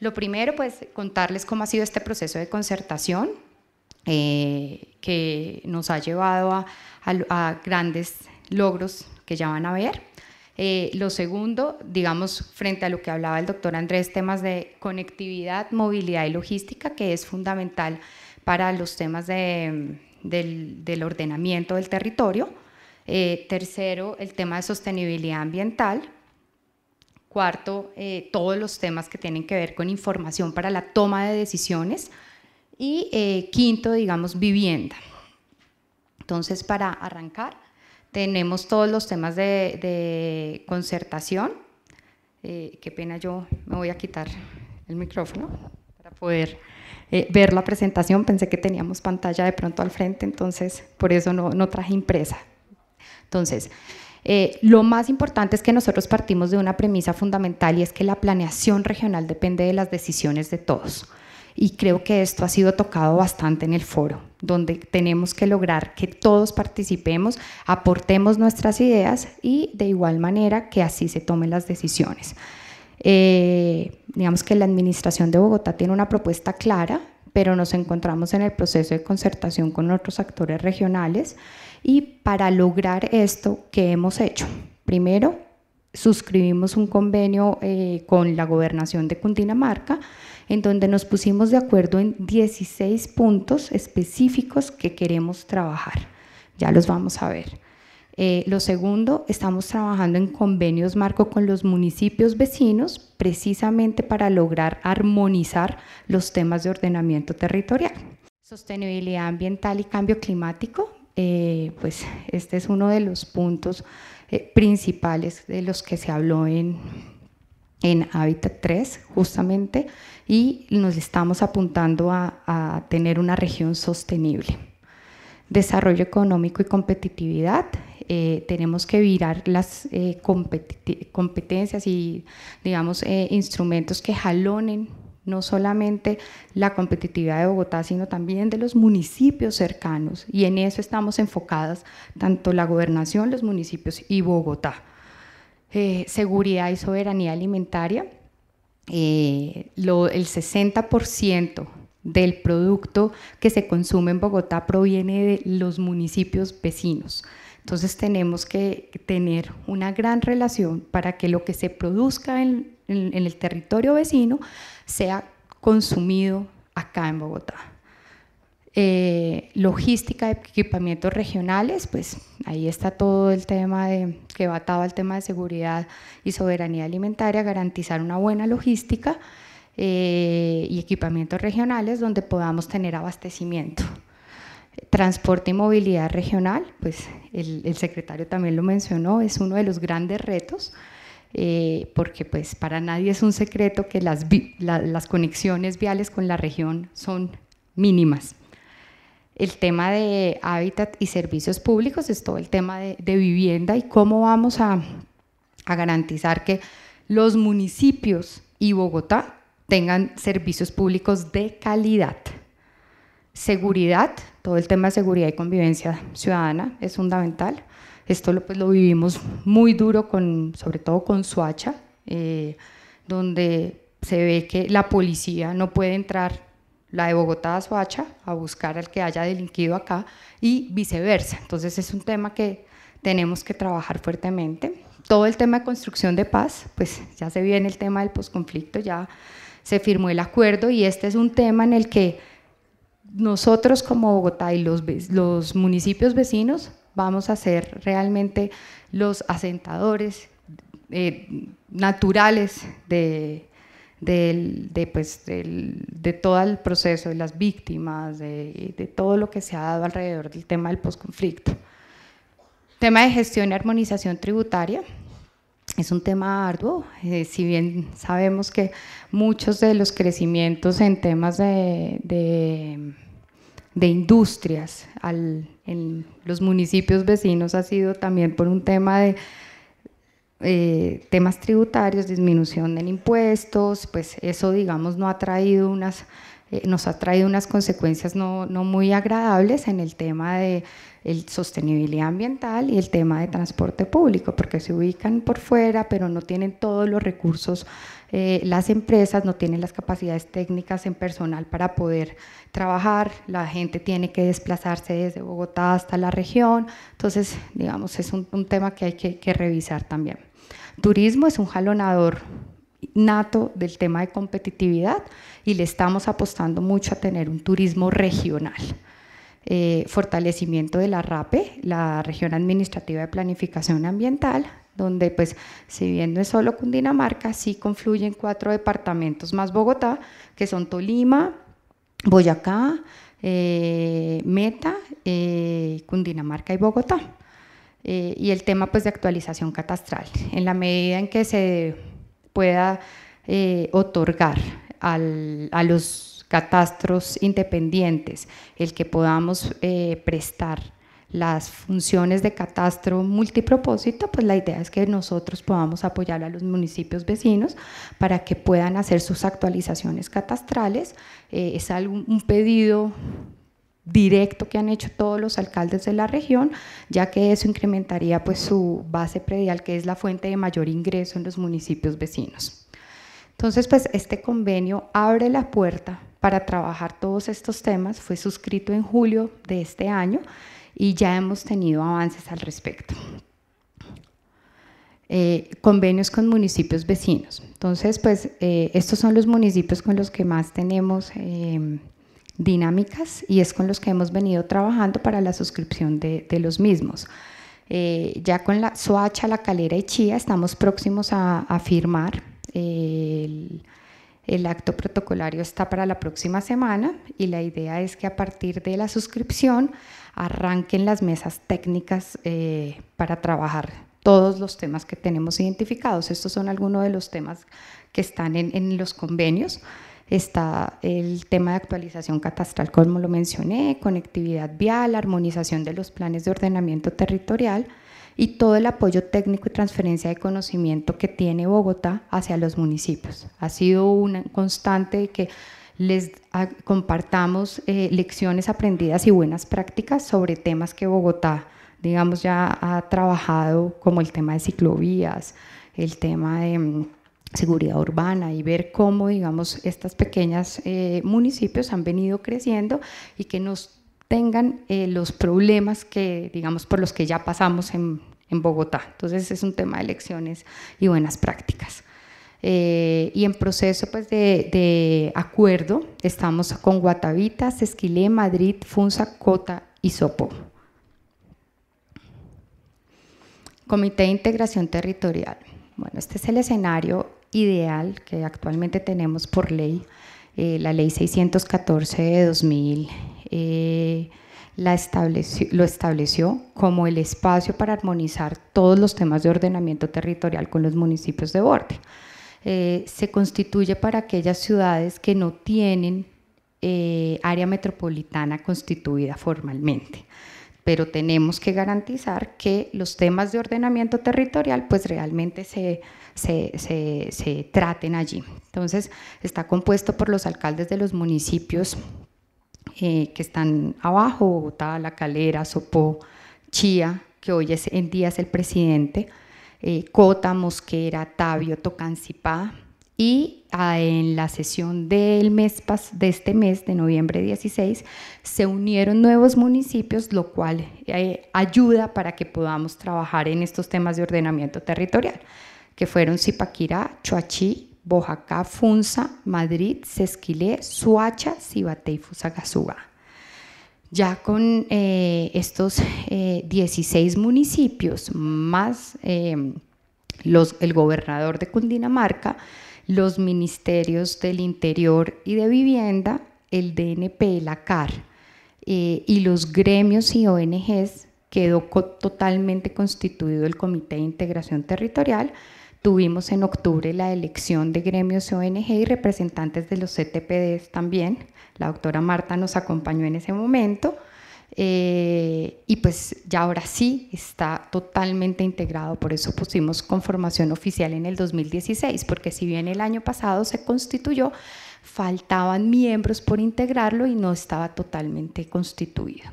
Lo primero, pues contarles cómo ha sido este proceso de concertación eh, que nos ha llevado a, grandes logros que ya van a ver. Eh, lo segundo, digamos, frente a lo que hablaba el doctor Andrés, temas de conectividad, movilidad y logística, que es fundamental para los temas mm, del, ordenamiento del territorio. Eh, tercero, el tema de sostenibilidad ambiental. Cuarto, eh, todos los temas que tienen que ver con información para la toma de decisiones. Y eh, quinto, digamos, vivienda. Entonces, para arrancar, tenemos todos los temas de concertación. qué pena, yo me voy a quitar el micrófono poder eh, ver la presentación. Pensé que teníamos pantalla de pronto al frente, entonces por eso no, traje impresa. Entonces, eh, lo más importante es que nosotros partimos de una premisa fundamental y es que la planeación regional depende de las decisiones de todos. Y creo que esto ha sido tocado bastante en el foro, donde tenemos que lograr que todos participemos, aportemos nuestras ideas y de igual manera que así se tomen las decisiones. Eh, digamos que la Administración de Bogotá tiene una propuesta clara, pero nos encontramos en el proceso de concertación con otros actores regionales y para lograr esto, ¿qué hemos hecho? Primero, suscribimos un convenio eh, con la gobernación de Cundinamarca, en donde nos pusimos de acuerdo en 16 puntos específicos que queremos trabajar. Ya los vamos a ver. Eh, lo segundo, estamos trabajando en convenios marco con los municipios vecinos precisamente para lograr armonizar los temas de ordenamiento territorial. Sostenibilidad ambiental y cambio climático, eh, pues este es uno de los puntos eh, principales de los que se habló en, en Hábitat 3, justamente, y nos estamos apuntando a, a tener una región sostenible. Desarrollo económico y competitividad, eh, tenemos que virar las eh, competencias y, digamos, eh, instrumentos que jalonen no solamente la competitividad de Bogotá, sino también de los municipios cercanos. Y en eso estamos enfocadas tanto la gobernación, los municipios y Bogotá. seguridad y soberanía alimentaria. el 60% del producto que se consume en Bogotá proviene de los municipios vecinos. Entonces tenemos que tener una gran relación para que lo que se produzca en, el territorio vecino sea consumido acá en Bogotá. Eh, logística de equipamientos regionales, pues ahí está todo el tema de, que va atado al tema de seguridad y soberanía alimentaria, garantizar una buena logística eh, y equipamientos regionales donde podamos tener abastecimiento. Transporte y movilidad regional, pues el, secretario también lo mencionó, es uno de los grandes retos. Eh, porque pues para nadie es un secreto que las, conexiones viales con la región son mínimas. El tema de hábitat y servicios públicos es todo el tema de, vivienda y cómo vamos a, garantizar que los municipios y Bogotá tengan servicios públicos de calidad. Seguridad, todo el tema de seguridad y convivencia ciudadana es fundamental. Esto lo, pues, lo vivimos muy duro, con, sobre todo con Suacha, eh, donde se ve que la policía no puede entrar, la de Bogotá a Suacha a buscar al que haya delinquido acá y viceversa. Entonces es un tema que tenemos que trabajar fuertemente. Todo el tema de construcción de paz, pues ya se viene el tema del posconflicto, ya se firmó el acuerdo y este es un tema en el que nosotros como Bogotá y los, municipios vecinos vamos a ser realmente los asentadores eh, naturales pues, de, todo el proceso de las víctimas, de, de, todo lo que se ha dado alrededor del tema del posconflicto. Tema de gestión y armonización tributaria es un tema arduo, eh, si bien sabemos que muchos de los crecimientos en temas de, industrias en los municipios vecinos ha sido también por un tema de eh, temas tributarios, disminución en impuestos, pues eso digamos no ha traído unas eh, nos ha traído unas consecuencias no, muy agradables en el tema de el sostenibilidad ambiental y el tema de transporte público, porque se ubican por fuera, pero no tienen todos los recursos, eh, las empresas no tienen las capacidades técnicas en personal para poder trabajar, la gente tiene que desplazarse desde Bogotá hasta la región, entonces, digamos, es un, tema que hay que, que revisar también. Turismo es un jalonador nato del tema de competitividad y le estamos apostando mucho a tener un turismo regional. Eh, fortalecimiento de la RAPE, la región administrativa de planificación ambiental, donde pues si bien no es solo Cundinamarca, sí confluyen cuatro departamentos más Bogotá, que son Tolima, Boyacá, eh, Meta, eh, Cundinamarca y Bogotá. y el tema pues de actualización catastral. En la medida en que se pueda eh, otorgar a los catastros independientes, el que podamos eh, prestar las funciones de catastro multipropósito, pues la idea es que nosotros podamos apoyar a los municipios vecinos para que puedan hacer sus actualizaciones catastrales. Eh, es algún, un pedido directo que han hecho todos los alcaldes de la región, ya que eso incrementaría pues su base predial, que es la fuente de mayor ingreso en los municipios vecinos. Entonces, pues este convenio abre la puerta para trabajar todos estos temas, fue suscrito en julio de este año y ya hemos tenido avances al respecto. Eh, convenios con municipios vecinos. Entonces, pues eh, estos son los municipios con los que más tenemos eh, dinámicas y es con los que hemos venido trabajando para la suscripción de, los mismos. Eh, ya con la Soacha, La Calera y Chía estamos próximos a, firmar. el, acto protocolario está para la próxima semana y la idea es que a partir de la suscripción arranquen las mesas técnicas eh, para trabajar todos los temas que tenemos identificados. Estos son algunos de los temas que están en, en los convenios está el tema de actualización catastral, como lo mencioné, conectividad vial, armonización de los planes de ordenamiento territorial y todo el apoyo técnico y transferencia de conocimiento que tiene Bogotá hacia los municipios. Ha sido una constante que les ah, compartamos eh, lecciones aprendidas y buenas prácticas sobre temas que Bogotá, digamos, ya ha trabajado, como el tema de ciclovías, el tema de mm, seguridad urbana y ver cómo, digamos, estas pequeñas eh, municipios han venido creciendo y que nos tengan eh, los problemas que, digamos, por los que ya pasamos en, Bogotá. Entonces es un tema de elecciones y buenas prácticas. Eh, y en proceso pues, de, acuerdo estamos con Guatavita, Esquilé, Madrid, Funza, Cota y Sopo. Comité de Integración Territorial. Bueno, este es el escenario ideal que actualmente tenemos por ley, eh, la ley 614 de 2000, eh, lo estableció como el espacio para armonizar todos los temas de ordenamiento territorial con los municipios de borde. Eh, se constituye para aquellas ciudades que no tienen área metropolitana constituida formalmente pero tenemos que garantizar que los temas de ordenamiento territorial pues realmente se, se, traten allí. Entonces está compuesto por los alcaldes de los municipios eh, que están abajo, Bogotá, La Calera, Sopó, Chía, que hoy es, en día es el presidente, eh, Cota, Mosquera, Tabio, Tocancipá, y ah, en la sesión del mes de este mes de noviembre 16 se unieron nuevos municipios, lo cual eh, ayuda para que podamos trabajar en estos temas de ordenamiento territorial, que fueron Zipaquirá, Choachí, Bojacá, Funza, Madrid, Sesquilé, Suacha, Zibate y Ya con eh, estos 16 eh, municipios más el gobernador de Cundinamarca, los ministerios del Interior y de Vivienda, el DNP, la CAR, eh, y los gremios y ONGs quedó totalmente constituido el Comité de Integración Territorial. Tuvimos en octubre la elección de gremios ONG y representantes de los CTPDs también. La doctora Marta nos acompañó en ese momento. Eh, y pues ya ahora sí está totalmente integrado, por eso pusimos conformación oficial en el 2016, porque si bien el año pasado se constituyó, faltaban miembros por integrarlo y no estaba totalmente constituida.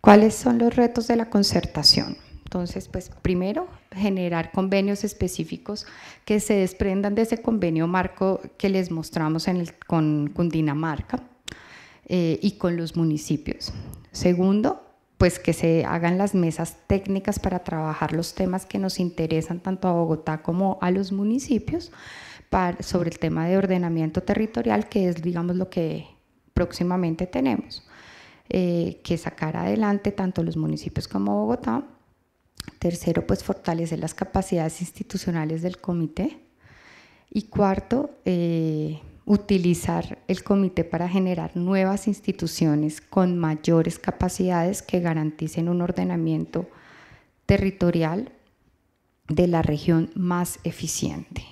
¿Cuáles son los retos de la concertación? Entonces, pues primero, generar convenios específicos que se desprendan de ese convenio marco que les mostramos con Cundinamarca. Eh, y con los municipios. Segundo, pues que se hagan las mesas técnicas para trabajar los temas que nos interesan tanto a Bogotá como a los municipios para, sobre el tema de ordenamiento territorial, que es, digamos, lo que próximamente tenemos, eh, que sacar adelante tanto los municipios como Bogotá. Tercero, pues fortalecer las capacidades institucionales del comité. Y cuarto, eh, utilizar el comité para generar nuevas instituciones con mayores capacidades que garanticen un ordenamiento territorial de la región más eficiente.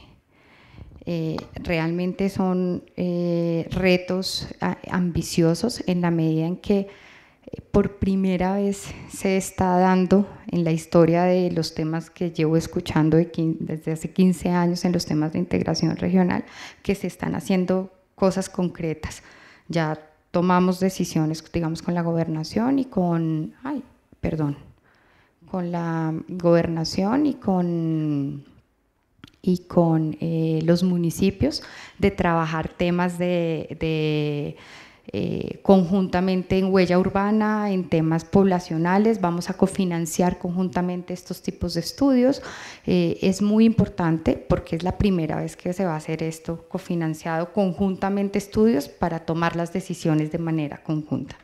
Eh, realmente son eh, retos ah, ambiciosos en la medida en que por primera vez se está dando en la historia de los temas que llevo escuchando desde hace 15 años en los temas de integración regional, que se están haciendo cosas concretas. Ya tomamos decisiones, digamos, con la gobernación y con, ay, perdón, con la gobernación y con y con eh, los municipios de trabajar temas de eh, conjuntamente en huella urbana, en temas poblacionales, vamos a cofinanciar conjuntamente estos tipos de estudios. Eh, es muy importante porque es la primera vez que se va a hacer esto cofinanciado conjuntamente estudios para tomar las decisiones de manera conjunta.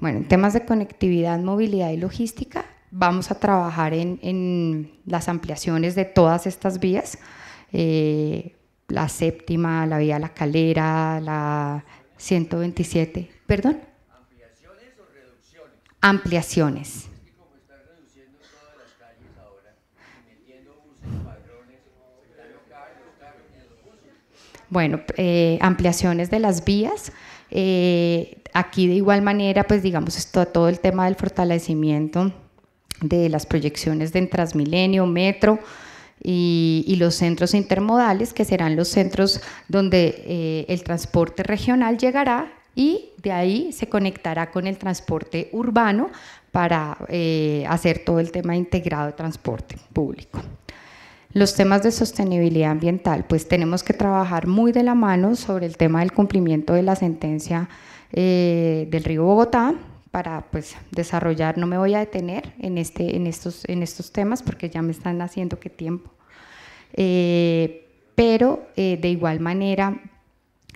Bueno, en temas de conectividad, movilidad y logística, vamos a trabajar en, en las ampliaciones de todas estas vías. Eh, la séptima, la vía La Calera, la 127. ¿Perdón? ¿Ampliaciones o reducciones? Ampliaciones. Bueno, eh, ampliaciones de las vías. Eh, aquí de igual manera, pues digamos, esto, todo el tema del fortalecimiento de las proyecciones de Transmilenio, Metro, y, los centros intermodales, que serán los centros donde eh, el transporte regional llegará y de ahí se conectará con el transporte urbano para eh, hacer todo el tema integrado de transporte público. Los temas de sostenibilidad ambiental, pues tenemos que trabajar muy de la mano sobre el tema del cumplimiento de la sentencia eh, del río Bogotá, para pues, desarrollar. No me voy a detener en, este, en, estos, en estos temas porque ya me están haciendo que tiempo. Eh, pero eh, de igual manera,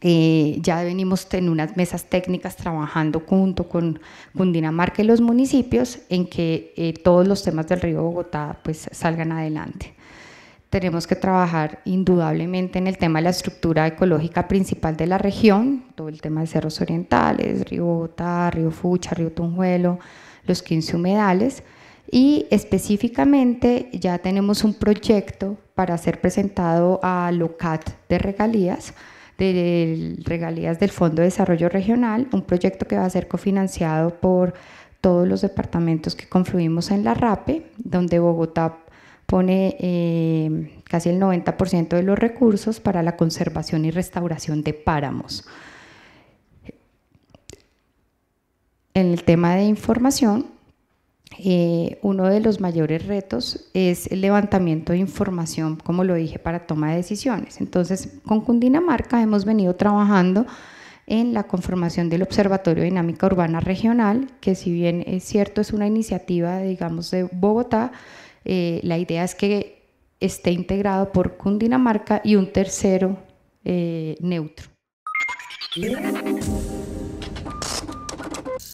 eh, ya venimos en unas mesas técnicas trabajando junto con Dinamarca y los municipios en que todos los temas del río Bogotá pues, salgan adelante tenemos que trabajar indudablemente en el tema de la estructura ecológica principal de la región, todo el tema de cerros orientales, río Bogotá, río Fucha, río Tunjuelo, los 15 humedales. Y específicamente ya tenemos un proyecto para ser presentado a LOCAT de regalías, de regalías del Fondo de Desarrollo Regional, un proyecto que va a ser cofinanciado por todos los departamentos que confluimos en la RAPE, donde Bogotá pone eh, casi el 90% de los recursos para la conservación y restauración de páramos. En el tema de información, eh, uno de los mayores retos es el levantamiento de información, como lo dije, para toma de decisiones. Entonces, con Cundinamarca hemos venido trabajando en la conformación del Observatorio de Dinámica Urbana Regional, que si bien es cierto es una iniciativa, digamos, de Bogotá, eh, la idea es que esté integrado por Cundinamarca y un tercero eh, neutro.